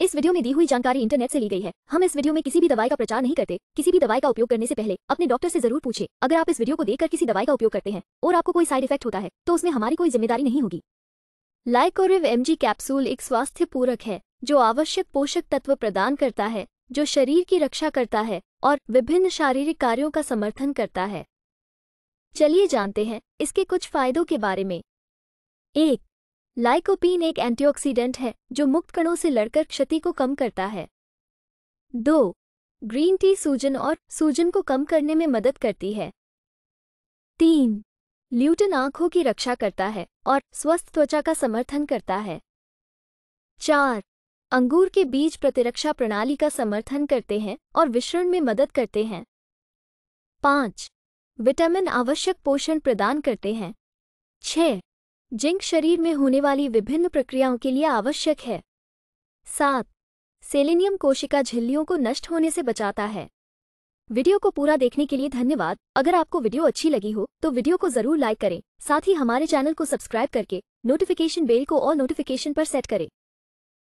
इस वीडियो में दी हुई जानकारी इंटरनेट से ली गई है हम इस वीडियो में किसी भी दवाई का प्रचार नहीं करते किसी भी दवाई का उपयोग करने से पहले अपने डॉक्टर से जरूर पूछे अगर आप इस वीडियो को देखकर किसी दवाई का उपयोग करते हैं और आपको कोई साइड इफेक्ट होता है तो उसमें हमारी कोई जिम्मेदारी नहीं होगी लाइकोरिव एमजी कैप्सूल एक स्वास्थ्य पूरक है जो आवश्यक पोषक तत्व प्रदान करता है जो शरीर की रक्षा करता है और विभिन्न शारीरिक कार्यों का समर्थन करता है चलिए जानते हैं इसके कुछ फायदों के बारे में एक लाइकोपीन एक एंटीऑक्सीडेंट है जो मुक्त कणों से लड़कर क्षति को कम करता है दो ग्रीन टी सूजन और सूजन को कम करने में मदद करती है तीन ल्यूटन आंखों की रक्षा करता है और स्वस्थ त्वचा का समर्थन करता है चार अंगूर के बीज प्रतिरक्षा प्रणाली का समर्थन करते हैं और विश्रण में मदद करते हैं पाँच विटामिन आवश्यक पोषण प्रदान करते हैं छः जिंक शरीर में होने वाली विभिन्न प्रक्रियाओं के लिए आवश्यक है सात सेलेनियम कोशिका झिल्लियों को नष्ट होने से बचाता है वीडियो को पूरा देखने के लिए धन्यवाद अगर आपको वीडियो अच्छी लगी हो तो वीडियो को जरूर लाइक करें साथ ही हमारे चैनल को सब्सक्राइब करके नोटिफिकेशन बेल को और नोटिफिकेशन पर सेट करें